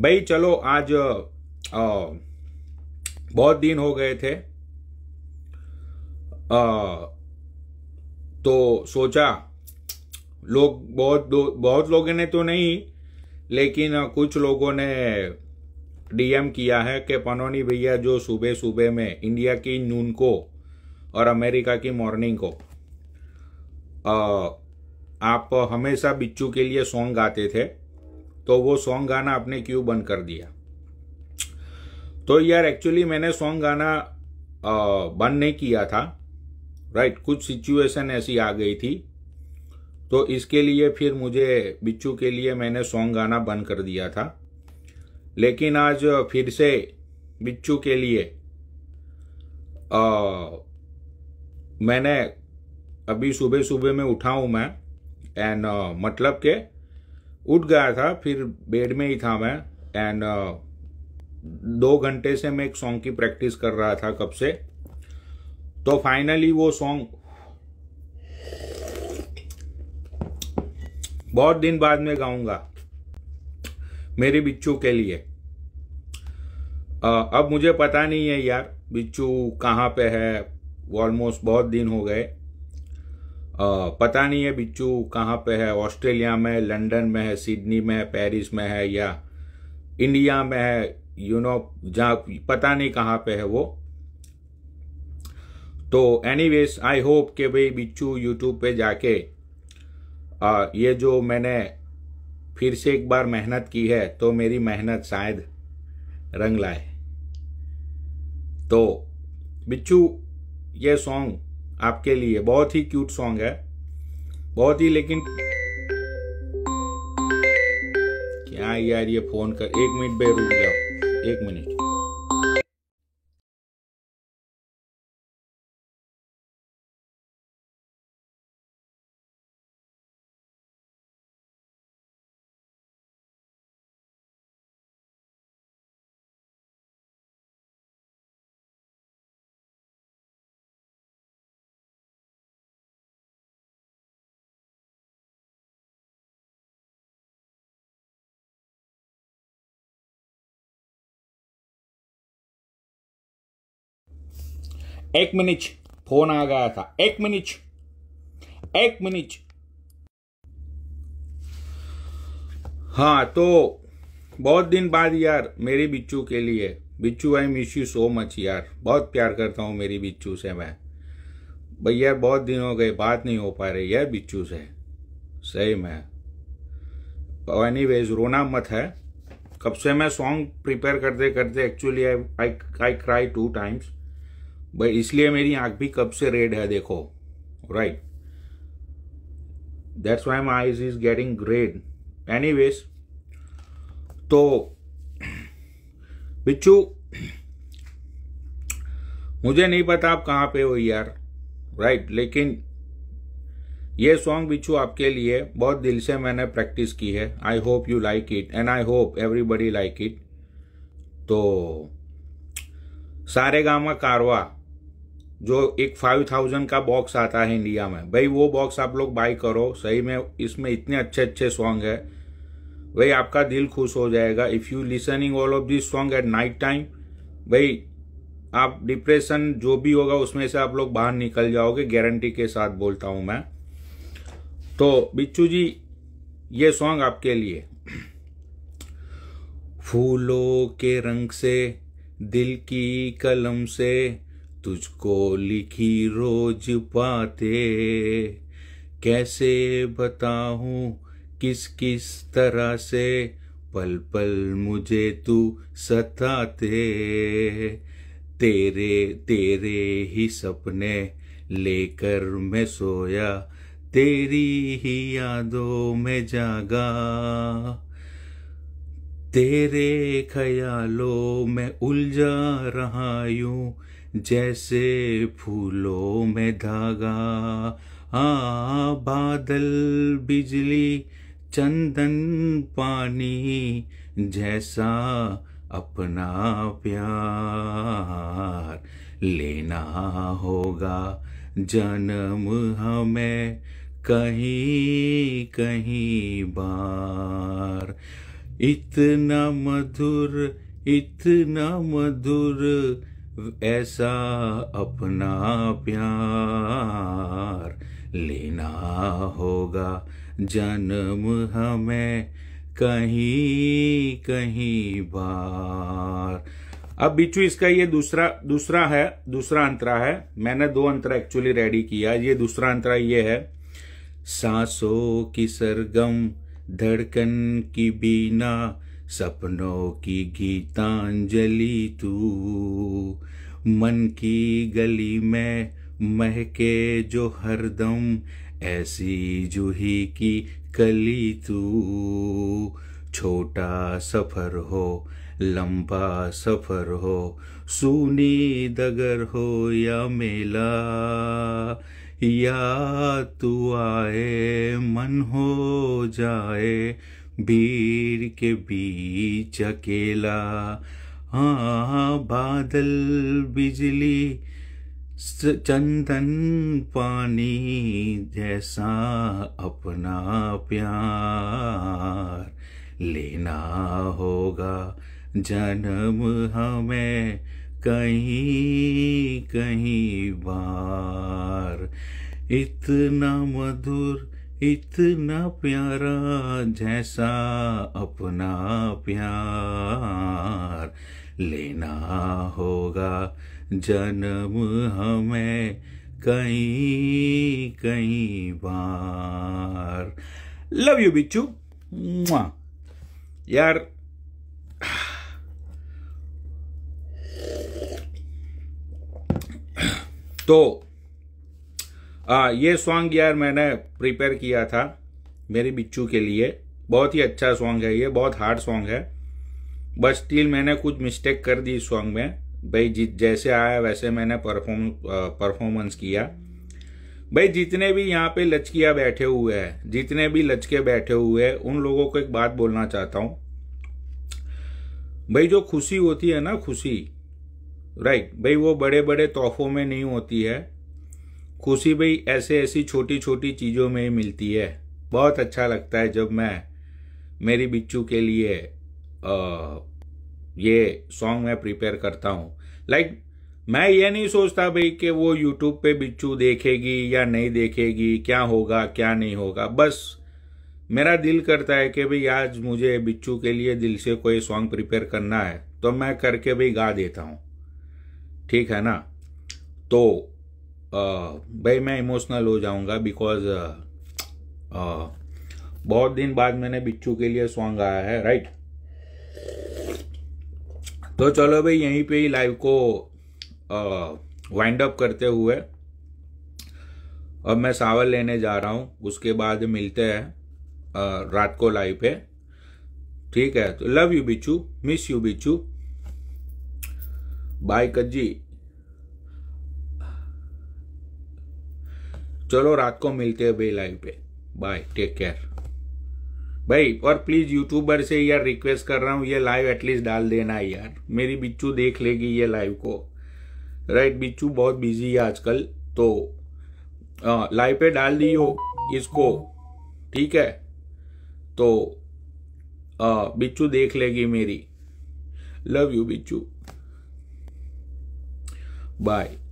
भाई चलो आज आ, बहुत दिन हो गए थे आ, तो सोचा लोग बहुत बहुत लोगों ने तो नहीं लेकिन कुछ लोगों ने डीएम किया है कि पनोनी भैया जो सुबह सुबह में इंडिया की नून को और अमेरिका की मॉर्निंग को आ, आप हमेशा बिच्चू के लिए सॉन्ग गाते थे तो वो सॉन्ग गाना आपने क्यों बंद कर दिया तो यार एक्चुअली मैंने सॉन्ग गाना बंद नहीं किया था राइट कुछ सिचुएशन ऐसी आ गई थी तो इसके लिए फिर मुझे बिच्छू के लिए मैंने सॉन्ग गाना बंद कर दिया था लेकिन आज फिर से बिच्छू के लिए आ, मैंने अभी सुबह सुबह में उठा हूँ मैं एंड मतलब के उठ गया था फिर बेड में ही था मैं एंड uh, दो घंटे से मैं एक सॉन्ग की प्रैक्टिस कर रहा था कब से तो फाइनली वो सॉन्ग बहुत दिन बाद में गाऊंगा मेरे बिच्छू के लिए uh, अब मुझे पता नहीं है यार बिच्छू कहाँ पे है ऑलमोस्ट बहुत दिन हो गए पता नहीं है बिच्चू कहाँ पे है ऑस्ट्रेलिया में लंदन में है सिडनी में है पेरिस में है या इंडिया में है यू नो जहाँ पता नहीं कहाँ पे है वो तो एनी वेज आई होप कि भाई बिच्चू यूट्यूब पे जाके आ, ये जो मैंने फिर से एक बार मेहनत की है तो मेरी मेहनत शायद रंग लाए तो बिच्चू ये सॉन्ग आपके लिए बहुत ही क्यूट सॉन्ग है बहुत ही लेकिन क्या यार ये फोन कर एक मिनट बे रुक जाओ एक मिनट एक मिनट फोन आ गया था एक मिनट एक मिनट हाँ तो बहुत दिन बाद यार मेरी बिच्चू के लिए बिच्चू I miss you so much यार बहुत प्यार करता हूँ मेरी बिच्चू से मैं भैया बहुत दिन हो गए बात नहीं हो पा रही है बिच्चू से सही मैं एनी वेज रोना मत है कब से मैं सॉन्ग प्रिपेयर करते करते actually I I I cry two times भाई इसलिए मेरी आंख भी कब से रेड है देखो right that's why my eyes is getting grade anyways तो बिच्छू मुझे नहीं पता आप कहाँ पे हो यार राइट right, लेकिन ये सॉन्ग बिच्छू आपके लिए बहुत दिल से मैंने प्रैक्टिस की है I hope you like it and I hope everybody like it तो सारे गामा कारवा जो एक फाइव थाउजेंड का बॉक्स आता है इंडिया में भाई वो बॉक्स आप लोग बाय करो सही में इसमें इतने अच्छे अच्छे सॉन्ग है भाई आपका दिल खुश हो जाएगा if you listening all of this song at night time भाई आप डिप्रेशन जो भी होगा उसमें से आप लोग बाहर निकल जाओगे गारंटी के साथ बोलता हूँ मैं तो बिच्छू जी ये सॉन्ग आपके लिए फूलों के रंग से दिल की कलम से तुझको लिखी रोज पाते कैसे बताऊं किस किस तरह से पल पल मुझे तू सताते तेरे तेरे ही सपने लेकर मैं सोया तेरी ही यादों में जागा तेरे ख्यालों में उलझा रहा यूं जैसे फूलों में धागा आ बादल बिजली चंदन पानी जैसा अपना प्यार लेना होगा जन्म हमें कहीं कहीं बार इतना मधुर इतना मधुर ऐसा अपना प्यार लेना होगा जन्म हमें कहीं कहीं बार अब बिच्छू इसका ये दूसरा दूसरा है दूसरा अंतरा है मैंने दो अंतरा एक्चुअली रेडी किया ये दूसरा अंतरा ये है सांसों की सरगम धड़कन की बीना सपनों की गीतांजलि तू मन की गली में महके जो हरदम ऐसी जूही की कली तू छोटा सफर हो लंबा सफर हो सुनी दगर हो या मेला या तू आए मन हो जाए भीड़ के बीच अकेला हाँ बादल बिजली चंदन पानी जैसा अपना प्यार लेना होगा जन्म हमें कहीं कहीं बार इतना मधुर इतना प्यारा जैसा अपना प्यार लेना होगा जन्म हमें कई कई बार लव यू बिच्चू यार तो आ, ये सॉन्ग यार मैंने प्रिपेयर किया था मेरी बिच्चू के लिए बहुत ही अच्छा सॉन्ग है ये बहुत हार्ड सॉन्ग है बट स्टिल मैंने कुछ मिस्टेक कर दी इस सॉन्ग में भाई जित जैसे आया वैसे मैंने परफॉर्म परफॉर्मेंस किया भाई जितने भी यहाँ पे लचकिया बैठे हुए हैं जितने भी लचके बैठे हुए हैं उन लोगों को एक बात बोलना चाहता हूँ भाई जो खुशी होती है ना खुशी राइट भाई वो बड़े बड़े तोहफों में नहीं होती है खुशी भाई ऐसे ऐसी छोटी छोटी चीज़ों में मिलती है बहुत अच्छा लगता है जब मैं मेरी बिच्चू के लिए आ, ये सॉन्ग मैं प्रिपेयर करता हूँ लाइक like, मैं ये नहीं सोचता भाई कि वो यूट्यूब पे बिच्चू देखेगी या नहीं देखेगी क्या होगा क्या नहीं होगा बस मेरा दिल करता है कि भाई आज मुझे बिच्चू के लिए दिल से कोई सॉन्ग प्रिपेयर करना है तो मैं करके भाई गा देता हूँ ठीक है ना तो भाई मैं इमोशनल हो जाऊंगा बिकॉज बहुत दिन बाद मैंने बिच्छू के लिए सॉन्ग आया है राइट तो चलो भाई यहीं पे ही लाइव को वाइंड अप करते हुए अब मैं सावर लेने जा रहा हूँ उसके बाद मिलते हैं रात को लाइव पे ठीक है तो लव यू बिच्छू मिस यू बिच्छू बाय कज्जी चलो रात को मिलते हैं भाई लाइव पे बाय टेक केयर भाई और प्लीज यूट्यूबर से यार रिक्वेस्ट कर रहा हूँ ये लाइव एटलीस्ट डाल देना यार मेरी बिच्चू देख लेगी ये लाइव को राइट बिच्चू बहुत बिजी है आजकल तो लाइव पे डाल दी हो इसको ठीक है तो बिच्चू देख लेगी मेरी लव यू बिच्चू बाय